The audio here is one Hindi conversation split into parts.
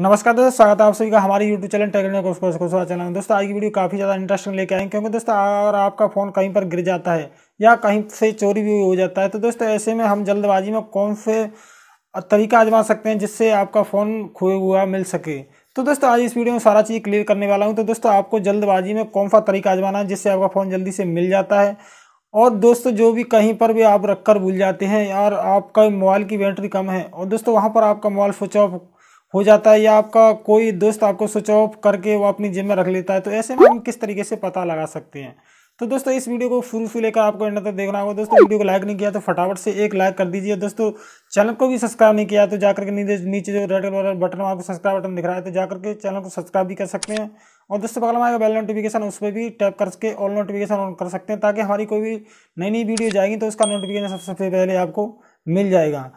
नमस्कार दोस्तों स्वागत है आप सभी का हमारे यूट्यूब चैनल टेक्निक चैनल में दोस्तों आज की वीडियो काफ़ी ज़्यादा इंटरेस्टिंग लेके आए क्योंकि दोस्तों अगर आपका फ़ोन कहीं पर गिर जाता है या कहीं से चोरी भी हो जाता है तो दोस्तों ऐसे में हम जल्दबाजी में कौन से तरीका आजमा सकते हैं जिससे आपका फ़ोन खोए हुआ मिल सके तो दोस्तों आज इस वीडियो में सारा चीज़ क्लियर करने वाला हूँ तो दोस्तों आपको जल्दबाजी में कौन सा तरीका आजमाना है जिससे आपका फ़ोन जल्दी से मिल जाता है और दोस्तों जो भी कहीं पर भी आप रख कर भूल जाते हैं और आपका मोबाइल की बैटरी कम है और दोस्तों वहाँ पर आपका मोबाइल स्विच ऑफ हो जाता है या आपका कोई दोस्त आपको स्विच ऑफ करके वो अपनी जिम में रख लेता है तो ऐसे में हम किस तरीके से पता लगा सकते हैं तो दोस्तों इस वीडियो को फुल फुल लेकर आपको एंड तक देखना होगा दोस्तों वीडियो को लाइक नहीं किया तो फटाफट से एक लाइक कर दीजिए दोस्तों चैनल को भी सब्सक्राइब नहीं किया तो जाकर के नीचे नीचे जो रेड कलर बटन आपको सब्सक्राइब बटन दिख रहा है तो जाकर के चैनल को सब्सक्राइब भी कर सकते हैं और दोस्तों बगल में आएगा बेल नोटिफिकेशन उस पर भी टैप करके ऑल नोटिफिकेशन ऑन कर सकते हैं ताकि हमारी कोई भी नई नई वीडियो जाएगी तो उसका नोटिफिकेशन सबसे पहले आपको मिल जाएगा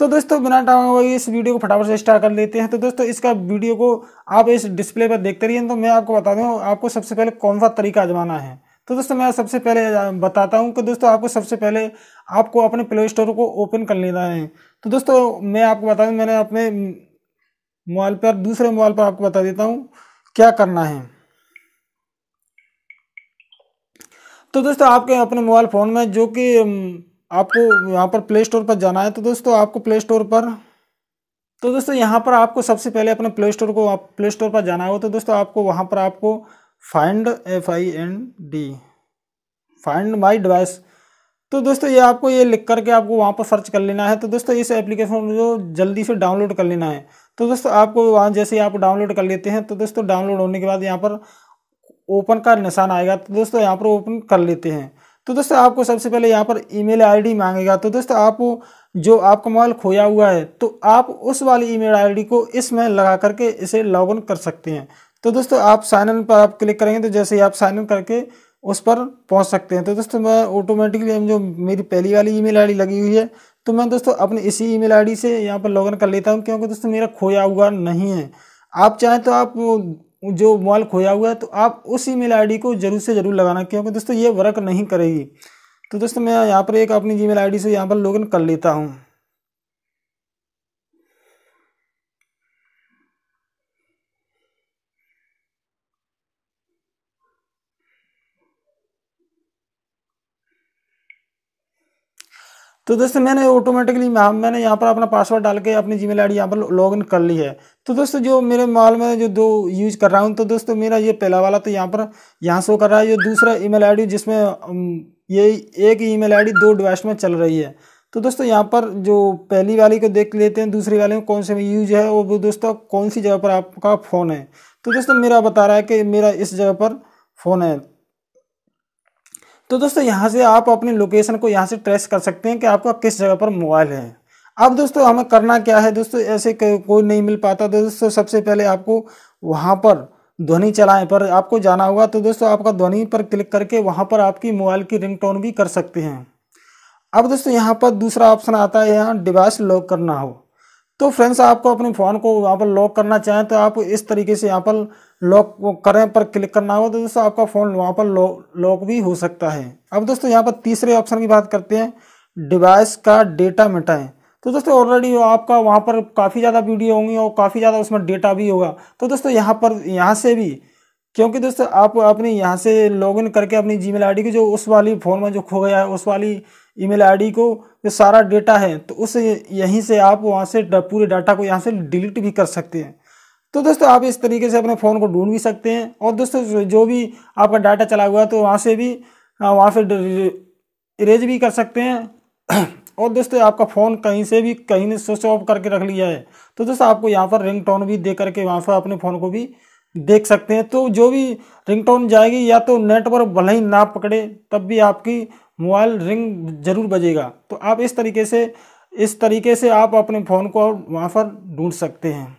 तो दोस्तों बिना टाइम हुआ इस वीडियो को फटाफट से स्टार्ट कर लेते हैं तो दोस्तों इसका वीडियो को आप इस डिस्प्ले पर देखते रहिए तो मैं आपको बता दूँ आपको सबसे पहले कौन सा तरीका आजमाना है तो दोस्तों मैं सबसे पहले बताता हूँ कि दोस्तों आपको सबसे पहले आपको अपने प्ले स्टोर को ओपन कर लेना है तो दोस्तों मैं आपको बता दूँ मैंने अपने मोबाइल पर दूसरे मोबाइल पर आपको बता देता हूँ क्या करना है तो दोस्तों आपके अपने मोबाइल फ़ोन में जो कि आपको यहाँ पर प्ले स्टोर पर जाना है तो दोस्तों आपको प्ले स्टोर पर तो दोस्तों यहाँ पर आपको सबसे पहले अपने प्ले स्टोर को आप प्ले स्टोर पर जाना हो तो दोस्तों आपको वहाँ पर आपको find F I N D find my device तो दोस्तों ये आपको ये लिख करके आपको वहाँ पर सर्च कर लेना है तो दोस्तों इस एप्लीकेशन को जल्दी से डाउनलोड कर लेना है तो दोस्तों आपको वहाँ जैसे ही आप डाउनलोड कर लेते हैं तो दोस्तों डाउनलोड होने के बाद यहाँ पर ओपन का निशान आएगा तो दोस्तों यहाँ पर ओपन कर लेते हैं तो दोस्तों आपको सबसे पहले यहाँ पर ईमेल आईडी मांगेगा तो दोस्तों आप जो आपका मोबाइल खोया हुआ है तो आप उस वाली ईमेल आईडी को इसमें लगा करके इसे लॉगिन कर सकते हैं तो दोस्तों आप साइन इन पर आप क्लिक करेंगे तो जैसे ही आप साइन इन करके उस पर पहुंच सकते हैं तो दोस्तों मैं ऑटोमेटिकली जो मेरी पहली वाली ईमेल आईडी लगी हुई है तो मैं दोस्तों अपनी इसी ईमेल आईडी से यहाँ पर लॉगिन कर लेता हूँ क्योंकि दोस्तों मेरा खोया हुआ नहीं है आप चाहें तो आप जो मोबाइल खोया हुआ है तो आप उस ईमेल आईडी को जरूर से ज़रूर लगाना क्योंकि दोस्तों ये वर्क नहीं करेगी तो दोस्तों मैं यहाँ पर एक अपनी जी मेल से यहाँ पर लॉगिन कर लेता हूँ तो दोस्तों मैंने ऑटोमेटिकली हाँ, मैंने यहाँ पर अपना पासवर्ड डाल के अपनी जीमेल आईडी यहाँ पर लॉग इन कर ली है तो दोस्तों जो मेरे मोबाइल में जो दो यूज कर रहा हूँ तो दोस्तों मेरा ये पहला वाला तो यहाँ पर यहाँ शो कर रहा है ये दूसरा ईमेल आईडी जिसमें ये एक ईमेल आईडी दो डिवाइस में चल रही है तो दोस्तों यहाँ पर जो पहली वाली को देख लेते हैं दूसरी वाले में कौन से यूज है वो दोस्तों कौन सी जगह पर आपका फ़ोन है तो दोस्तों मेरा बता रहा है कि मेरा इस जगह पर फ़ोन है तो दोस्तों यहाँ से आप अपनी लोकेशन को यहाँ से ट्रेस कर सकते हैं कि आपका किस जगह पर मोबाइल है अब दोस्तों हमें करना क्या है दोस्तों ऐसे कोई नहीं मिल पाता तो दोस्तों सबसे पहले आपको वहाँ पर ध्वनि चलाएं पर आपको जाना होगा तो दोस्तों आपका ध्वनि पर क्लिक करके वहाँ पर आपकी मोबाइल की रिंगटोन भी कर सकते हैं अब दोस्तों यहाँ पर दूसरा ऑप्शन आता है यहाँ डिवाइस लॉक करना हो तो फ्रेंड्स आपको अपने फ़ोन को यहाँ पर लॉक करना चाहें तो आप इस तरीके से यहाँ पर लॉक करें पर क्लिक करना होगा तो दोस्तों आपका फ़ोन वहाँ पर लॉक भी हो सकता है अब दोस्तों यहाँ पर तीसरे ऑप्शन की बात करते हैं डिवाइस का डेटा मिटाएं तो दोस्तों ऑलरेडी आपका वहाँ पर काफ़ी ज़्यादा वीडियो होंगी और काफ़ी ज़्यादा उसमें डेटा भी होगा तो दोस्तों यहाँ पर यहाँ से भी क्योंकि दोस्तों आप अपने यहाँ से लॉगिन करके अपनी जीमेल आईडी की जो उस वाली फ़ोन में जो खो गया है उस वाली ईमेल आईडी को जो सारा डाटा है तो उस यहीं से आप वहाँ से पूरे डाटा को यहाँ से डिलीट भी कर सकते हैं तो दोस्तों आप इस तरीके से अपने फ़ोन को ढूंढ भी सकते हैं और दोस्तों जो भी आपका डाटा चला हुआ है तो वहाँ से भी वहाँ से इरेज भी कर सकते हैं और दोस्तों आपका फ़ोन कहीं से भी कहीं ने स्विच ऑफ करके रख लिया है तो दोस्तों आपको यहाँ पर रिंग टोन भी दे करके वहाँ पर अपने फ़ोन को भी देख सकते हैं तो जो भी रिंगटोन जाएगी या तो नेटवर्क भले ही ना पकड़े तब भी आपकी मोबाइल रिंग जरूर बजेगा तो आप इस तरीके से इस तरीके से आप अपने फ़ोन को वहाँ पर ढूंढ सकते हैं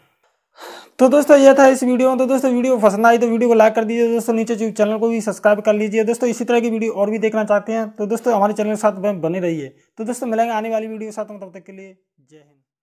तो दोस्तों यह था इस वीडियो में तो दोस्तों वीडियो पसंद आई तो वीडियो को लाइक कर दीजिए दोस्तों नीचे चैनल को भी सब्सक्राइब कर लीजिए दोस्तों इसी तरह की वीडियो और भी देखना चाहते हैं तो दोस्तों हमारे चैनल के साथ बने रहिए तो दोस्तों मिलेंगे आने वाली वीडियो के साथ तब तक के लिए जय हिंद